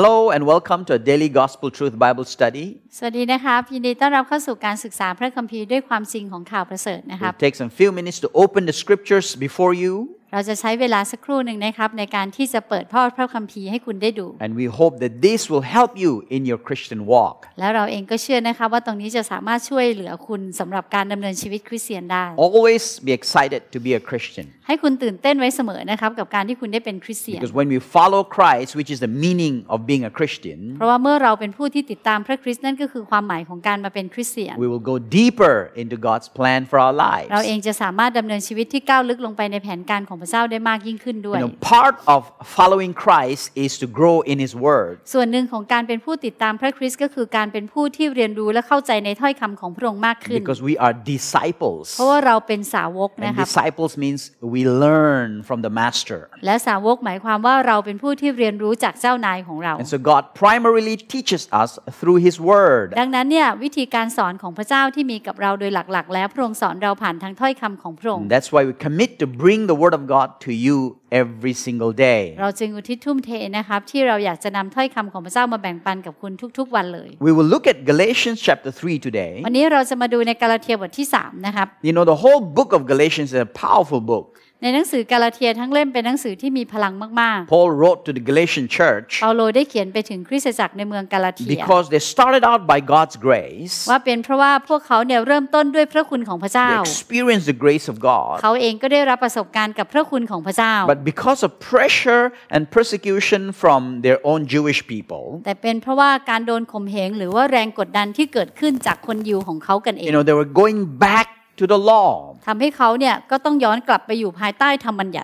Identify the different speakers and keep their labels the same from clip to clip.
Speaker 1: Hello and welcome to a daily gospel truth Bible study.
Speaker 2: สวัสดีนะครับยินดีต้อนรับเข้าสู่การศึกษาพระคัมภีร์ด้วยความจริงของข่าวประเสริฐนะครับ It
Speaker 1: takes a few minutes to open the scriptures before you.
Speaker 2: เราจะใช้เวลาสักครู่หนึ่งนะครับในการที่จะเปิดพ่อพระคัมภีร์ให้คุณได้ดู
Speaker 1: and we hope that this will help you in your Christian walk
Speaker 2: แล้วเราเองก็เชื่อนะคะว่าตรงนี้จะสามารถช่วยเหลือคุณสำหรับการดำเนินชีวิตคริสเตียนได้
Speaker 1: always be excited to be a Christian
Speaker 2: ให้คุณตื่นเต้นไว้เสมอนะครับกับการที่คุณได้เป็นคริสเตียน because
Speaker 1: when we follow Christ which is the meaning of being a Christian เพร
Speaker 2: าะว่าเมื่อเราเป็นผู้ที่ติดตามพระคริสต์นั่นก็คือความหมายของการมาเป็นคริสเตียน
Speaker 1: we will go deeper into God's plan for our lives เราเอง
Speaker 2: จะสามารถดำเนินชีวิตที่ก้าวลึกลงไปในแผนการของของพระเจ้าได้มากยิ่งขึ้นด้วย
Speaker 1: part of following Christ is to grow in His Word
Speaker 2: ส่วนหนึ่งของการเป็นผู้ติดตามพระคริสต์ก็คือการเป็นผู้ที่เรียนรู้และเข้าใจในถ้อยคำของพระองค์มากขึ้น because
Speaker 1: we are disciples
Speaker 2: เพราะว่าเราเป็นสาวกนะคะ
Speaker 1: disciples means we learn from the master
Speaker 2: และสาวกหมายความว่าเราเป็นผู้ที่เรียนรู้จากเจ้านายของเรา and
Speaker 1: so God primarily teaches us through His Word
Speaker 2: ดังนั้นเนี่ยวิธีการสอนของพระเจ้าที่มีกับเราโดยหลักๆ แล้วพระองค์สอนเราผ่านทางถ้อยคำของพระองค์
Speaker 1: that's why we commit to bring the Word of God to you every single day เ
Speaker 2: ราจึงอุทิศทุ่มเทนะครับที่เราอยากจะนำถ้อยคำของพระเจ้ามาแบ่งปันกับคุณทุก ๆ วันเลย
Speaker 1: We will look at Galatians chapter 3 today วั
Speaker 2: นนี้เราจะมาดูในกาลาเทียบทที่3นะครับ
Speaker 1: You know the whole book of Galatians is a powerful book
Speaker 2: ในหนังสือกาลาเทียทั้งเล่มเป็นหนังสือที่มีพลังมากๆ
Speaker 1: Paul wrote to the Galatian church
Speaker 2: เปาโลได้เขียนไปถึงคริสตจักรในเมืองกาลาเทีย Because
Speaker 1: they started out by God's grace
Speaker 2: ว่าเป็นเพราะว่าพวกเขาเนี่ยเริ่มต้นด้วยพระคุณของพระเจ้า e x
Speaker 1: p e r i e n c e the grace of God เขาเ
Speaker 2: องก็ได้รับประสบการณ์กับพระคุณของพระเจ้า
Speaker 1: But but because of pressure and persecution from their own Jewish people
Speaker 2: แต่เป็นเพราะว่าการโดนข่มเหงหรือว่าแรงกดดันที่เกิดขึ้นจากคนยิวของเขากันเอง you know
Speaker 1: they were going back to the law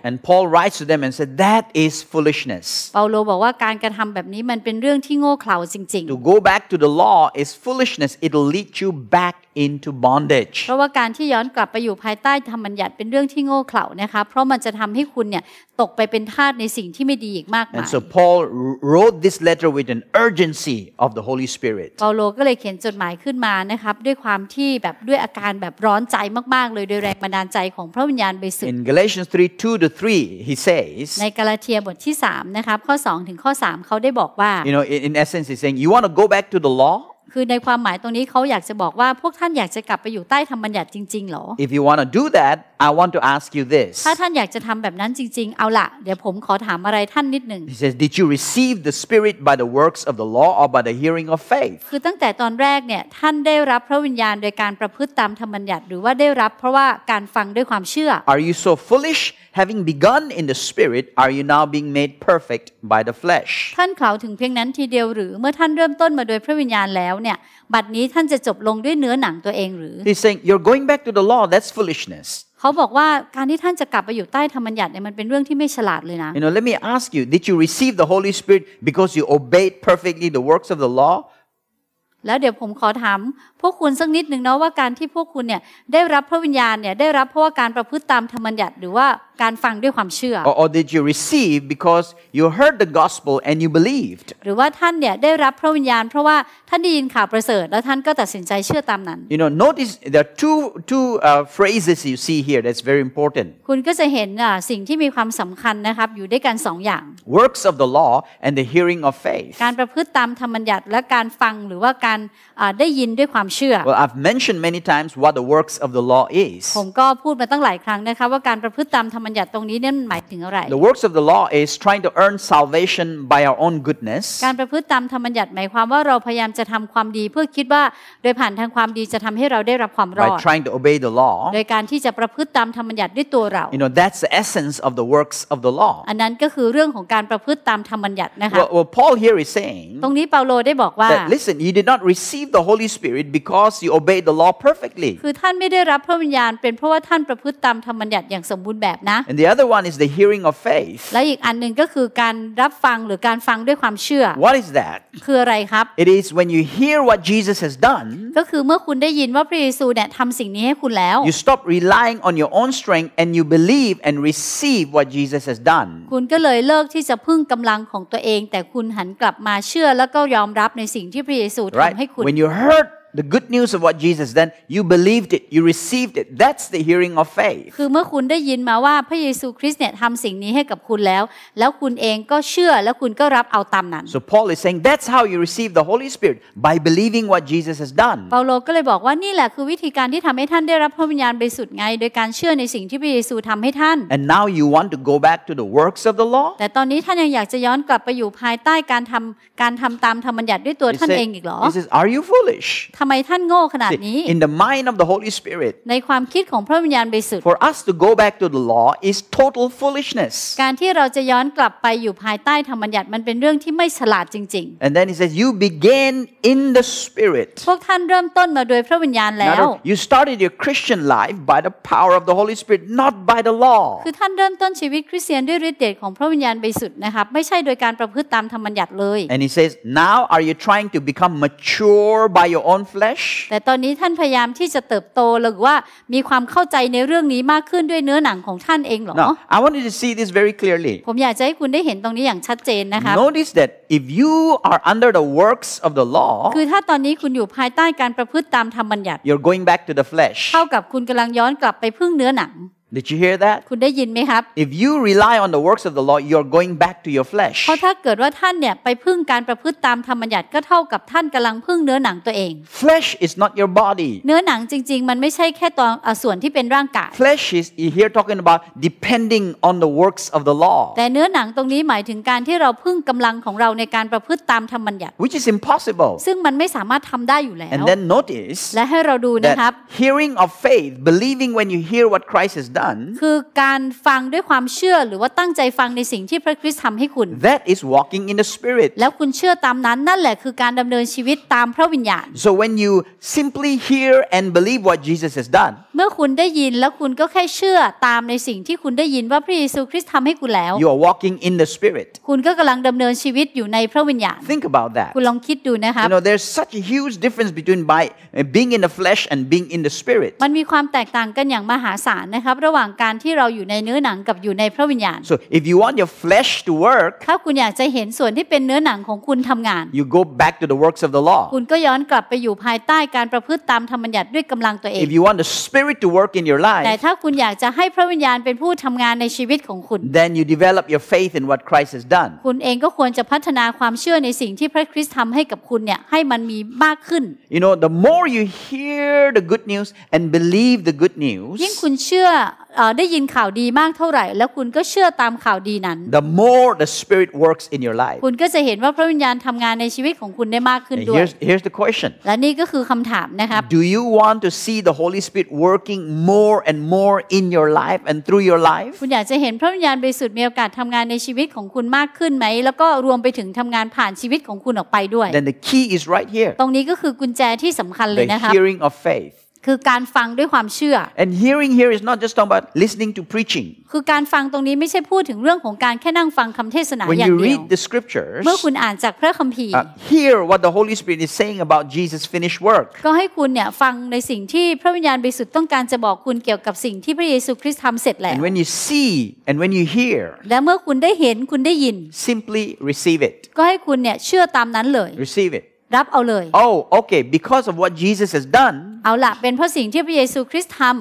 Speaker 1: and Paul writes to them and said that is foolishness to go back to the law is foolishness it'll lead you back into bondage
Speaker 2: เพราะว่าการที่ย้อนกลับไปอยู่ภายใต้ธรรมบัญญัติเป็นเรื่องที่โง่เขลานะคะเพราะมันจะทำให้คุณเนี่ยตกไปเป็นทาสในสิ่งที่ไม่ดีอีกมากมาย And so
Speaker 1: Paul wrote this letter with an urgency of the Holy Spirit
Speaker 2: เปาโลก็เลยเขียนจดหมายขึ้นมานะครับด้วยความที่แบบด้วยอาการแบบร้อนใจมากๆเลยโดยแรงบันดาลใจของพระวิญญาณบริสุทธิ์ In
Speaker 1: Galatians 3 2 3 he says ในก
Speaker 2: าลาเทียบทที่3นะครับข้อ 2 ถึงข้อ 3เขาได้บอกว่า You
Speaker 1: know in essence he's saying you want to go back to the law
Speaker 2: คือในความหมายตรงนี้เขาอยากจะบอกว่าพวกท่านอยากจะกลับไปอยู่ใต้ธรรมบัญญัติจริงๆหรอ
Speaker 1: If you want to do that I want to ask you this ถ้า
Speaker 2: ท่านอยากจะทำแบบนั้นจริงๆเอาละเดี๋ยวผมขอถามอะไรท่านนิดหนึ่ง
Speaker 1: He says Did you receive the Spirit by the works of the law or by the hearing of faith
Speaker 2: คือตั้งแต่ตอนแรกเนี่ยท่านได้รับพระวิญญาณโดยการประพฤติตามธรรมบัญญัติหรือว่าได้รับเพราะว่าการฟังด้วยความเชื่อ
Speaker 1: Are you so foolish having begun in the spirit are you now being made perfect by the flesh
Speaker 2: ท่านเขาถึงเพียงนั้นทีเดียวหรือเมื่อท่านเริ่มต้นมาโดยพระวิญญาณแล้วล้วเนี่ยบัดนี้ท่านจะจบลงด้วยเนื้อหนังตัวเองหรือ
Speaker 1: He's saying you're going back to the law that's foolishness
Speaker 2: เขาบอกว่าการที่ท่านจะกลับไปอยู่ใต้ธรรมบัญญัติเนี่ยมันเป็นเรื่องที่ไม่ฉลาดเลยนะ You
Speaker 1: know let me ask you did you receive the Holy Spirit because you obeyed perfectly the works of the law
Speaker 2: แล้วเดี๋ยวผมขอถามพวกคุณสักนิดหนึ่งเนาะว่าการที่พวกคุณเนี่ยได้รับพระวิญญาณเนี่ยได้รับเพราะว่าการประพฤติตามธรรมบัญญัติหรือว่าการฟังด้วยความเชื่อ or,
Speaker 1: or did you receive because you heard the gospel and you believed
Speaker 2: หรือว่าท่านเนี่ยได้รับพระวิญญาณเพราะว่าท่านได้ยินข่าวประเสริฐแล้วท่านก็ตัดสินใจเชื่อตามนั้น
Speaker 1: you know notice there are two two uh, phrases you see here that's very important
Speaker 2: คุณก็จะเห็นอ่าสิ่งที่มีความสำคัญนะครับอยู่ด้วยกันสองอย่าง
Speaker 1: works of the law and the hearing of faith
Speaker 2: การประพฤติตามธรรมบัญญัติและการฟังหรือว่าการอ่าได้ยินด้วยความเชื่อ
Speaker 1: well I've mentioned many times what the works of the law is
Speaker 2: ผมก็พูดมาตั้งหลายครั้งนะคะว่าการประพฤติตามธรรมบัญญัติตรงนี้นั้นหมายถึงอะไร The
Speaker 1: works of the law is trying to earn salvation by our own goodness กา
Speaker 2: รประพฤติตามธรรมบัญญัติหมายความว่าเราพยายามจะทำความดีเพื่อคิดว่าโดยผ่านทางความดีจะทำให้เราได้รับความรอด By trying
Speaker 1: to obey the law โด
Speaker 2: ยการที่จะประพฤติตามธรรมบัญญัติด้วยตัวเรา
Speaker 1: You know that's the essence of the works of the law
Speaker 2: อันนั้นก็คือเรื่องของการประพฤติตามธรรมบัญญัตินะคะ Well
Speaker 1: well Paul here is saying
Speaker 2: ตรงนี้เปาโลได้บอกว่า
Speaker 1: Listen you did not receive the Holy Spirit because you obeyed the law perfectly
Speaker 2: คือท่านไม่ได้รับพระวิญญาณเป็นเพราะว่าท่านประพฤติตามธรรมบัญญัติอย่างสมบูรณ์แบบนะ and
Speaker 1: the other one is the hearing of faith และ
Speaker 2: อีกอันหนึ่งก็คือการรับฟังหรือการฟังด้วยความเชื่อ what is that คืออะไรครับ
Speaker 1: it is when you hear what Jesus has done
Speaker 2: ก็คือเมื่อคุณได้ยินว่าพระเยซูเนี่ยทำสิ่งนี้ให้คุณแล้ว you
Speaker 1: stop relying on your own strength and you believe and receive what Jesus has done
Speaker 2: คุณก็เลยเลิกที่จะพึ่งกำลังของตัวเองแต่คุณหันกลับมาเชื่อแล้วก็ยอมรับในสิ่งที่พระเยซูทำให้คุณ. when
Speaker 1: you heard the good news of what Jesus done you believed it you received it that's the hearing of faith
Speaker 2: คือเมื่อคุณได้ยินมาว่าพระเยซูคริสต์เนี่ยทำสิ่งนี้ให้กับคุณแล้วแล้วคุณเองก็เชื่อแล้วคุณก็รับเอาตามนั้น
Speaker 1: so Paul is saying that's how you receive the Holy Spirit by believing what Jesus has done
Speaker 2: เปาโลก็เลยบอกว่านี่แหละคือวิธีการที่ทำให้ท่านได้รับพระวิญญาณบริสุทธิ์ไงโดยการเชื่อในสิ่งที่พระเยซูทำให้ท่าน
Speaker 1: and now you want to go back to the works of the law
Speaker 2: แต่ตอนนี้ท่านยังอยากจะย้อนกลับไปอยู่ภายใต้การทำการทำตามธรรมบัญญัติด้วยตัวท่านเองอีกเหรอ This says
Speaker 1: are you foolish
Speaker 2: ำไมท่านโง่ขนาดนี้ In
Speaker 1: the mind of the Holy Spirit
Speaker 2: ในความคิดของพระวิญญาณบริสุทธิ์
Speaker 1: For us to go back to the law is total foolishness
Speaker 2: การที่เราจะย้อนกลับไปอยู่ภายใต้ธรรมบัญญัติมันเป็นเรื่องที่ไม่ฉลาดจริง
Speaker 1: ๆ And then he says you b e g i n in the Spirit
Speaker 2: พวกท่านเริ่มต้นมาโดยพระวิญญาณแล้ว
Speaker 1: You started your Christian life by the power of the Holy Spirit not by the law
Speaker 2: คือท่านเริ่มต้นชีวิตคริสเตียนด้วยฤทธิ์เดชของพระวิญญาณบริสุทธิ์นะครับไม่ใช่โดยการประพฤติตามธรรมบัญญัติเลย
Speaker 1: And he says now are you trying to become mature by your own
Speaker 2: flesh แต่ตอนนี้ท่านพยายามที่จะเติบโตหรือว่ามีความเข้าใจในเรื่องนี้มากขึ้นด้วยเนื้อหนังของท่านเองหรอ Now,
Speaker 1: I want you to see this very clearly
Speaker 2: ผมอยากจะให้คุณได้เห็นตรงนี้อย่างชัดเจนนะคะ Notice
Speaker 1: that if you are under the works of the law คื
Speaker 2: อถ้าตอนนี้คุณอยู่ภายใต้การประพฤติตามธรรมบัญญัติ
Speaker 1: You're going back to the flesh
Speaker 2: เท่ากับคุณกำลังย้อนกลับไปพึ่งเนื้อหนัง
Speaker 1: Did you hear that?
Speaker 2: คุณได้ยินไหมครับ
Speaker 1: If you rely on the works of the law you r e going back to your flesh
Speaker 2: เพราะถ้าเกิดว่าท่านเนี่ยไปพึ่งการประพฤติตามธรรมบัญญัติก็เท่ากับท่านกำลังพึ่งเนื้อหนังตัวเอง
Speaker 1: Flesh is not your body
Speaker 2: เนื้อหนังจริง ๆมันไม่ใช่แค่ตัวส่วนที่เป็นร่างกาย
Speaker 1: Flesh is here talking about depending on the works of the law
Speaker 2: แต่เนื้อหนังตรงนี้หมายถึงการที่เราพึ่งกำลังของเราในการประพฤติตามธรรมบัญญัติ
Speaker 1: Which is impossible ซึ
Speaker 2: ่งมันไม่สามารถทำได้อยู่แล้ว And then
Speaker 1: notice และให้เราดูนะครับ Hearing of faith believing when you hear what Christ has done done
Speaker 2: คือการฟังด้วยความเชื่อหรือว่าตั้งใจฟังในสิ่งที่พระคริสต์ทำให้คุณ that is walking in the spirit แล้วคุณเชื่อตามนั้นนั่นแหละ คือการดำเนินชีวิตตามพระวิญญาณ
Speaker 1: so when you simply hear and believe what Jesus has done
Speaker 2: เมื่อคุณได้ยินแล้วคุณก็แค่เชื่อตามในสิ่งที่คุณได้ยินว่าพระเยซูคริสต์ทำให้คุณแล้ว you
Speaker 1: are walking in the spirit
Speaker 2: คุณก็กำลังดำเนินชีวิตอยู่ในพระวิญญาณ think about that คุณลองคิดดูนะคะ you know there's
Speaker 1: such a huge difference between by being in the flesh and being in the spirit
Speaker 2: มันมีความแตกต่างกันอย่างมหาศาลนะครับระหว่างการที่เราอยู่ในเนื้อหนังกับอยู่ในพระวิญญาณ
Speaker 1: so if you want your flesh to work
Speaker 2: ถ้าคุณอยากจะเห็นส่วนที่เป็นเนื้อหนังของคุณทำงาน
Speaker 1: you go back to the works of the law
Speaker 2: คุณก็ย้อนกลับไปอยู่ภายใต้การประพฤติตามธรรมบัญญัติด้วยกำลังตัวเอง if you
Speaker 1: want the spirit to work in your life แต่ถ
Speaker 2: ้าคุณอยากจะให้พระวิญญาณเป็นผู้ทำงานในชีวิตของคุณ
Speaker 1: then you develop your faith in what Christ has done
Speaker 2: คุณเองก็ควรจะพัฒนาความเชื่อในสิ่งที่พระคริสต์ทำให้กับคุณเนี่ยให้มันมีมากขึ้น
Speaker 1: you know the more you hear the good news and believe the good news
Speaker 2: ยิ่งคุณเชื่อได้ยินข่าวดีมากเท่าไหร่ แล้วคุณก็เชื่อตามข่าวดีนั้น
Speaker 1: The more the Spirit works in your life ค
Speaker 2: ุณก็จะเห็นว่าพระวิญญาณทำงานในชีวิตของคุณได้มากขึ้นด้วย
Speaker 1: here's, the question
Speaker 2: และนี่ก็คือคำถามนะครับ
Speaker 1: Do you want to see the Holy Spirit working more and more in your life and through your life
Speaker 2: คุณอยากจะเห็นพระวิญญาณบรสุดมีโอกาสทำงานในชีวิตของคุณมากขึ้นไหมแล้วก็รวมไปถึงทำงานผ่านชีวิตของคุณออกไปด้วย
Speaker 1: Then the key is right here ตร
Speaker 2: งนี้ก็คือกุญแจที่สำคัญเลยนะครับ The hearing of faith คือการฟังด้วยความเชื่อ
Speaker 1: and hearing here is not just talking about listening to preaching
Speaker 2: คือการฟังตรงนี้ไม่ใช่พูดถึงเรื่องของการแค่นั่งฟังคำเทศนาอย่างเดียว when you read
Speaker 1: the scriptures เมื่อคุณ
Speaker 2: อ่านจากพระคัมภีร์
Speaker 1: hear what the Holy Spirit is saying about Jesus finished work
Speaker 2: ก็ให้คุณเนี่ยฟังในสิ่งที่พระวิญญาณบริสุทธิ์ต้องการจะบอกคุณเกี่ยวกับสิ่งที่พระเยซูคริสต์ทำเสร็จแล้ว and when you see and when you hear และเมื่อคุณได้เห็นคุณได้ยิน simply receive it ก็ให้คุณเนี่ยเชื่อตามนั้นเลย receive it รับเอาเลย
Speaker 1: Oh okay because of what Jesus has done
Speaker 2: เอาละเป็นเพราะสิ่งที่พระเยซูคริสต์ทำ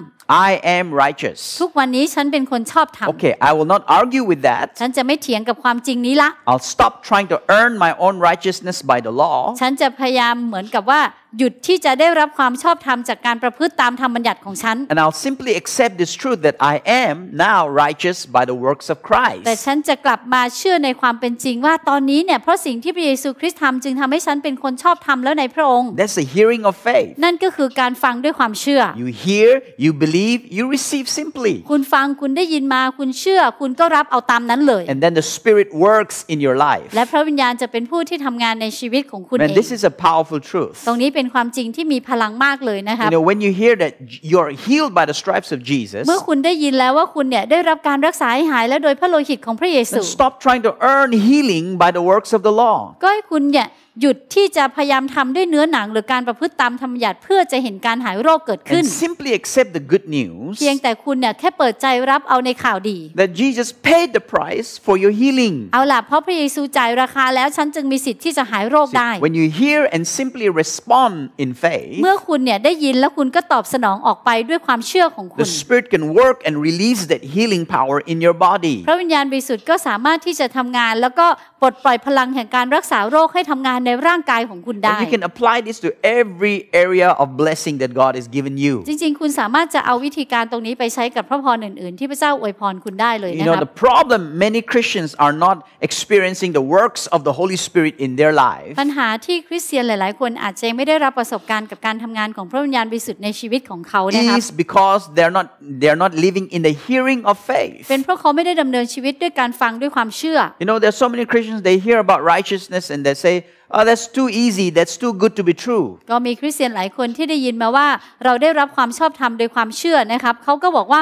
Speaker 1: I am righteous
Speaker 2: ทุกวันนี้ฉันเป็นคนชอบธรรม Okay
Speaker 1: I will not argue with that
Speaker 2: ฉันจะไม่เถียงกับความจริงนี้ละ
Speaker 1: I'll stop trying to earn my own righteousness by the law
Speaker 2: ฉันจะพยายามเหมือนกับว่าหยุดที่จะได้รับความชอบธรรมจากการประพฤติตามธรรมบัญญัติของฉัน
Speaker 1: and I'll simply accept this truth that I am now righteous by the works of Christ แต่
Speaker 2: ฉันจะกลับมาเชื่อในความเป็นจริงว่าตอนนี้เนี่ยเพราะสิ่งที่พระเยซูคริสต์ทำจึงทำให้ฉันเป็นคนชอบธรรมแล้วในพระองค์ that's hearing of faith นั่นก็คือการฟังด้วยความเชื่อ you hear you believe you receive simply คุณฟังคุณได้ยินมาคุณเชื่อ คุณก็รับเอาตามนั้นเลย and then the
Speaker 1: Spirit works in your life
Speaker 2: และพระวิญญาณจะเป็นผู้ที่ทำงานในชีวิตของคุณเอง and this is
Speaker 1: a powerful truth
Speaker 2: ตรงนี้เป็น็นความจริงที่มีพลังมากเลยนะคะ You know
Speaker 1: when you hear that you're healed by the stripes of Jesus เมื่อคุ
Speaker 2: ณได้ยินแล้วว่าคุณเนี่ยได้รับการรักษาให้หายแล้วโดยพระโลหิตของพระเยซู Stop
Speaker 1: trying to earn healing by the works of the law
Speaker 2: ก็ให้คุณเนี่ยหยุดที่จะพยายามทำด้วยเนื้อหนังหรือการประพฤติตามธรรมหยัดเพื่อจะเห็นการหายโรคเกิดขึ้น
Speaker 1: simply accept the good news เพ
Speaker 2: ียงแต่คุณเนี่ยแค่เปิดใจรับเอาในข่าวดี
Speaker 1: that Jesus paid the price for your healing
Speaker 2: เอาล่ะเพราะพระเยซูจ่ายราคาแล้วฉันจึงมีสิทธิ์ที่จะหายโรคได้
Speaker 1: when you hear and simply respond in faith เมื่อ
Speaker 2: คุณเนี่ยได้ยินแล้วคุณก็ตอบสนองออกไปด้วยความเชื่อของคุณ the
Speaker 1: Spirit can work and release that healing power in your body พ
Speaker 2: ระวิญญาณบริสุทธิ์ก็สามารถที่จะทำงานแล้วก็ปลดปล่อยพลังแห่งการรักษาโรคให้ทำงานในร่างกายของคุณได้ you can apply
Speaker 1: this to every area of blessing that God has given you
Speaker 2: จริง ๆ คุณสามารถจะเอาวิธีการตรงนี้ไปใช้กับพระพรอื่นๆ ที่พระเจ้าอวยพรคุณได้เลยนะครับ you know the
Speaker 1: problem many Christians are not experiencing the works of the Holy Spirit in their life ปั
Speaker 2: ญหาที่คริสเตียนหลายๆ คนอาจจะไม่ได้รับประสบการณ์กับการทำงานของพระวิญญาณบริสุทธิ์ในชีวิตของเขานะครับ is
Speaker 1: because they're not they're not living in the hearing of faith
Speaker 2: เป็นเพราะเขาไม่ได้ดำเนินชีวิตด้วยการฟังด้วยความเชื่อ
Speaker 1: you know there's so many Christians they hear about righteousness and they say oh that's too easy that's too good to be true
Speaker 2: ก็มีคริสเตียนหลายคนที่ได้ยินมาว่าเราได้รับความชอบธรรมโดยความเชื่อนะครับ เขาก็บอกว่า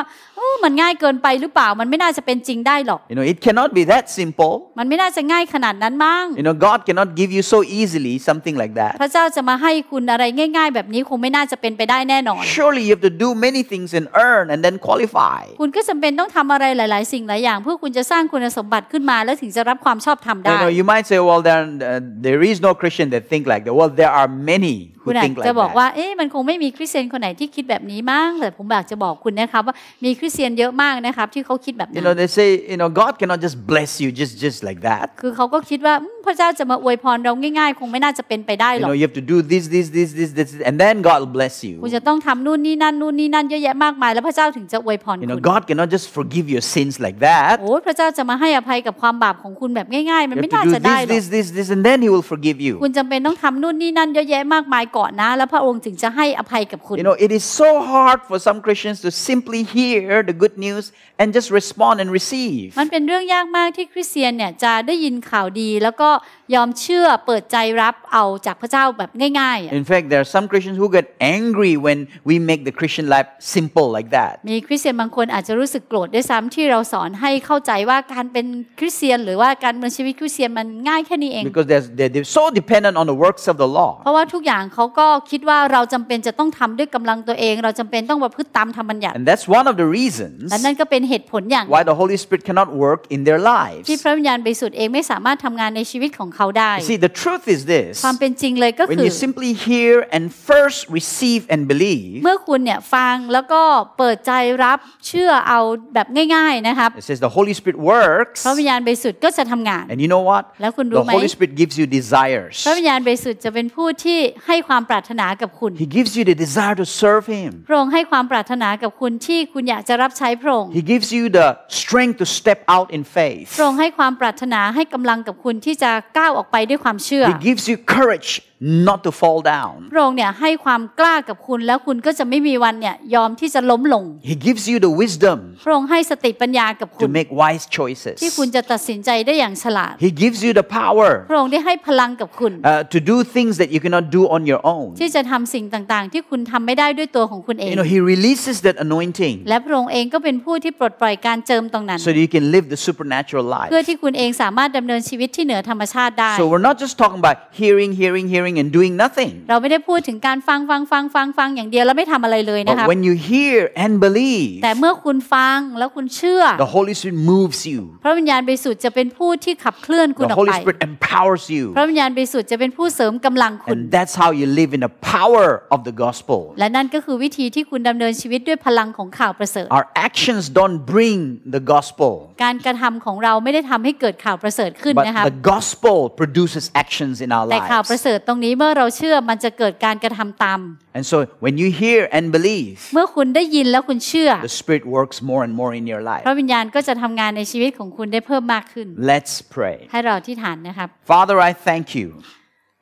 Speaker 2: มันง่ายเกินไปหรือเปล่ามันไม่น่าจะเป็นจริงได้หรอก
Speaker 1: You know it cannot be that simple
Speaker 2: มันไม่น่าจะง่ายขนาดนั้นมั้ง You
Speaker 1: know God cannot give you so easily something like that
Speaker 2: พระเจ้าจะมาให้คุณอะไรง่าย ๆ แบบนี้คงไม่น่าจะเป็นไปได้แน่นอน
Speaker 1: Surely you have to do many things and earn and then qualify
Speaker 2: คุณก็จำเป็นต้องทำอะไรหลายๆสิ่งหลายอย่าง เพื่อคุณจะสร้างคุณสมบัติขึ้นมา แล้วถึงจะรับความชอบธรรมได้ You know you
Speaker 1: might say well then uh, there is no Christian that think like that well there are many คุณอาจจะบอก
Speaker 2: ว่าเอ๊ะมันคงไม่มีคริสเตียนคนไหนที่คิดแบบนี้มั้งแต่ผมอยากจะบอกคุณนะครับว่ามีคริสเตียนเยอะมากนะครับที่เขาคิดแบบนี้ You know
Speaker 1: they say you know God cannot just bless you just just like that
Speaker 2: คือเขาก็คิดว่าพระเจ้าจะมาอวยพรเราง่ายๆ คงไม่น่าจะเป็นไปได้หรอก You know
Speaker 1: you have to do this this this this this and then God will bless you คุณ
Speaker 2: จะต้องทำนู่นนี่นั่นนู่นนี่นั่นเยอะแยะมากมายแล้วพระเจ้าถึงจะอวยพรคุณ You know God
Speaker 1: cannot just forgive your sins like that โอ้
Speaker 2: พระเจ้าจะมาให้อภัยกับความบาปของคุณแบบง่าย ๆ มันไม่น่าจะได้หรอก You have to do this
Speaker 1: this this this and then He will forgive you
Speaker 2: คุณจำเป็นต้องทำนู่นนี่นั่นเยอะแยะมากมายก่อนนะแล้วพระองค์ถึงจะให้อภัยกับคุณ You know
Speaker 1: it is so hard for some Christians to simply hear the good news and just respond and receive
Speaker 2: มันเป็นเรื่องยากมากที่คริสเตียนเนี่ยจะได้ยินข่าวดีแล้วก็ยอมเชื่อเปิดใจรับเอาจากพระเจ้าแบบง่ายๆ
Speaker 1: In fact there are some Christians who get angry when we make the Christian life simple like that
Speaker 2: มีคริสเตียนบางคนอาจจะรู้สึกโกรธด้วยซ้ำที่เราสอนให้เข้าใจว่าการเป็นคริสเตียนหรือว่าการดำเนิชีวิตคริสเตียนมันง่ายแค่นี้เอง
Speaker 1: Because they're they're so dependent on the works of the law
Speaker 2: เพราะว่าทุกอย่างเขาาก็คิดว่าเราจำเป็นจะต้องทำด้วยกำลังตัวเองเราจำเป็นต้องประพฤติตามธรรมบัญญัติ
Speaker 1: And that's one of the reasons และนั่นก็
Speaker 2: เป็นเหตุผลอย่าง Why
Speaker 1: the Holy Spirit cannot work in their lives ที
Speaker 2: ่พระวิญญาณบริสุทธิ์เองไม่สามารถทำงานในชีวิตของเขาได้ See
Speaker 1: the truth is this ความเป
Speaker 2: ็นจริงเลยก็คือ When you simply
Speaker 1: hear and first receive and believe เ
Speaker 2: มื่อคุณเนี่ยฟังแล้วก็เปิดใจรับเชื่อเอาแบบง่ายๆนะครับ It
Speaker 1: says the Holy Spirit works พระวิญญา
Speaker 2: ณบริสุทธิ์ก็จะทำงาน
Speaker 1: And you know what แล้วคุณรู้ไหม The Holy Spirit gives you desires
Speaker 2: พระวิญญาณบริสุทธิ์จะเป็นผู้ที่ให้ความปรารถนากับคุณ
Speaker 1: He gives you the desire to serve Him
Speaker 2: พระองค์ให้ความปรารถนากับคุณที่คุณอยากจะรับใช้พระองค์
Speaker 1: He gives you the strength to step out in faith พ
Speaker 2: ระองค์ให้ความปรารถนาให้กำลังกับคุณที่จะก้าวออกไปด้วยความเชื่อ He
Speaker 1: gives you courage not to fall
Speaker 2: down พระองค์เนี่ยให้ความกล้ากับคุณแล้วคุณก็จะไม่มีวันเนี่ยยอมที่จะล้มลง
Speaker 1: He gives you the wisdom
Speaker 2: พระองค์ให้สติปัญญากับคุณ to
Speaker 1: make wise choices ที่คุณ
Speaker 2: จะตัดสินใจได้อย่างฉลาด
Speaker 1: He gives you the power พร
Speaker 2: ะองค์ได้ให้พลังกับคุณ
Speaker 1: to do things that you cannot do on your own ที่
Speaker 2: จะทำสิ่งต่างๆที่คุณทำไม่ได้ด้วยตัวของคุณเอง You know He
Speaker 1: releases that anointing
Speaker 2: และพระองค์เองก็เป็นผู้ที่ปลดปล่อยการเจิมตรงนั้น so
Speaker 1: you can live the supernatural life เพื่
Speaker 2: อที่คุณเองสามารถดำเนินชีวิตที่เหนือธรรมชาติได้ so
Speaker 1: we're not just talking about hearing hearing hearing hearing and doing
Speaker 2: nothing เราไม่ได้พูดถึงการฟังฟังฟังฟังฟังอย่างเดียวแล้วไม่ทำอะไรเลยนะครับ when
Speaker 1: you hear and believe
Speaker 2: แต่เมื่อคุณฟังแล้วคุณเชื่อ
Speaker 1: the Holy Spirit moves you
Speaker 2: พระวิญญาณบริสุทธิ์จะเป็นผู้ที่ขับเคลื่อนคุณออกไป the Holy Spirit
Speaker 1: empowers you พระ
Speaker 2: วิญญาณบริสุทธิ์จะเป็นผู้เสริมกำลังคุณ
Speaker 1: and that's how you live in the power of the gospel
Speaker 2: และนั่นก็คือวิธีที่คุณดำเนินชีวิตด้วยพลังของข่าวประเสริฐ
Speaker 1: our actions don't bring the gospel
Speaker 2: การกระทำของเราไม่ได้ทำให้เกิดข่าวประเสริฐขึ้นนะคะ but the
Speaker 1: gospel produces actions in our lives แต่ข่าวประเ
Speaker 2: สริฐต้องนี้เมื่อเราเชื่อมันจะเกิดการกระทำตาม
Speaker 1: And so when you hear and believe
Speaker 2: เมื่อคุณได้ยินแล้วคุณเชื่อ
Speaker 1: The Spirit works more and more in your life พร
Speaker 2: ะวิญญาณก็จะทำงานในชีวิตของคุณได้เพิ่มมากขึ้น
Speaker 1: Let's pray
Speaker 2: ให้เราที่ฐานนะครับ
Speaker 1: Father I thank you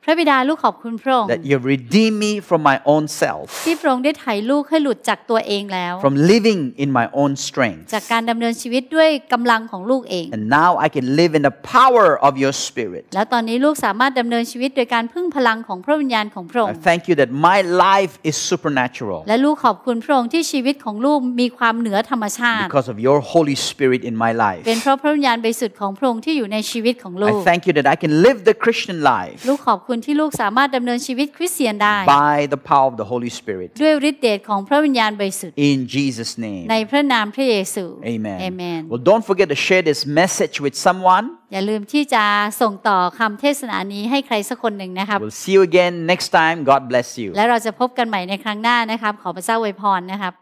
Speaker 2: พระบิดาลูกขอบคุณพระองค์
Speaker 1: that you redeem me from my own self ท
Speaker 2: ี่พระองค์ได้ไถ่ลูกให้หลุดจากตัวเองแล้ว
Speaker 1: from living in my own strength
Speaker 2: จากการดำเนินชีวิตด้วยกำลังของลูกเอง
Speaker 1: and now I can live in the power of your spirit
Speaker 2: แล้วตอนนี้ลูกสามารถดำเนินชีวิตโดยการพึ่งพลังของพระวิญญาณของพระองค์
Speaker 1: thank you that my life is supernatural แ
Speaker 2: ละลูกขอบคุณพระองค์ที่ชีวิตของลูกมีความเหนือธรรมชาติ
Speaker 1: because of your Holy Spirit in my life เป็
Speaker 2: นเพราะพระวิญญาณบริสุทธิ์ของพระองค์ที่อยู่ในชีวิตของลูก I thank
Speaker 1: you that I can live the Christian life ลู
Speaker 2: กขอบคุณคุณที่ลูกสามารถดำเนินชีวิตคริสเตียนได้
Speaker 1: by the power of the Holy Spirit
Speaker 2: ด้วยฤทธิ์เดชของพระวิญญาณบริสุทธิ์
Speaker 1: in Jesus name ใน
Speaker 2: พระนามพระเยซู
Speaker 1: amen amen well don't forget to share this message with someone
Speaker 2: อย่าลืมที่จะส่งต่อคำเทศนานี้ให้ใครสักคนหนึ่งนะครับ we'll
Speaker 1: see you again next time God bless you แล
Speaker 2: ะเราจะพบกันใหม่ในครั้งหน้านะครับขอพระเจ้าอวยพรนะครับ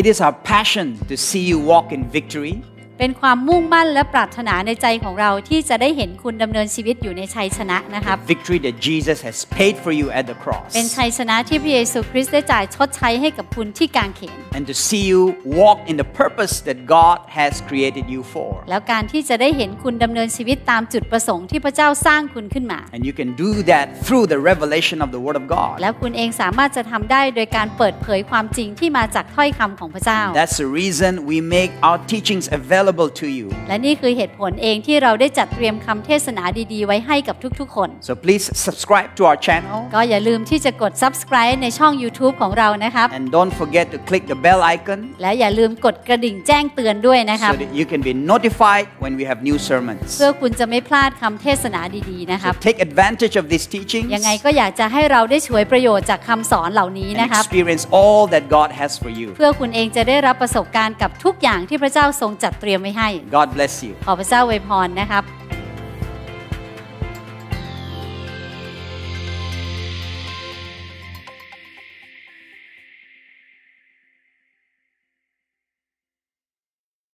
Speaker 1: It is our passion to see you walk in victory
Speaker 2: เป็นความมุ่งมั่นและปรารถนาในใจของเราที่จะได้เห็นคุณดำเนินชีวิตอยู่ในชัยชนะนะครับ
Speaker 1: victory that Jesus has paid for you at the cross เป็นช
Speaker 2: ัยชนะที่พระเยซูคริสต์ได้จ่ายชดใช้ให้กับคุณที่กางเขน
Speaker 1: and to see you walk in the purpose that God has created you for
Speaker 2: แล้วการที่จะได้เห็นคุณดำเนินชีวิตตามจุดประสงค์ที่พระเจ้าสร้างคุณขึ้นมา
Speaker 1: and you can do that through the revelation of the Word of
Speaker 2: God แล้วคุณเองสามารถจะทำได้โดยการเปิดเผยความจริงที่มาจากถ้อยคำของพระเจ้า
Speaker 1: that's the reason we make our teachings available available to you
Speaker 2: และนี่คือเหตุผลเอง ที่เราได้จัดเตรียมคำเทศนาดีๆ ไว้ให้กับทุก ๆ คน
Speaker 1: so please subscribe to our channel
Speaker 2: ก็อย่าลืมที่จะกด subscribe ในช่อง YouTube ของเรานะครับ and
Speaker 1: don't forget to click the bell icon
Speaker 2: และอย่าลืมกดกระดิ่งแจ้งเตือนด้วยนะครับ so that
Speaker 1: you can be notified when we have new sermons เพ
Speaker 2: ื่อคุณจะไม่พลาดคำเทศนาดีๆนะครับ so
Speaker 1: take advantage of these teachings ยังไงก็
Speaker 2: อยากจะให้เราได้ช่วยประโยชน์จากคำสอนเหล่านี้นะครับ
Speaker 1: experience all that God has for you เพื่
Speaker 2: อคุณเองจะได้รับประสบการณ์กับทุกอย่างที่พระเจ้าทรงจัดเตรียมียมไว้ให้ God bless you ขอพระเจ้าอวยพรนะครับ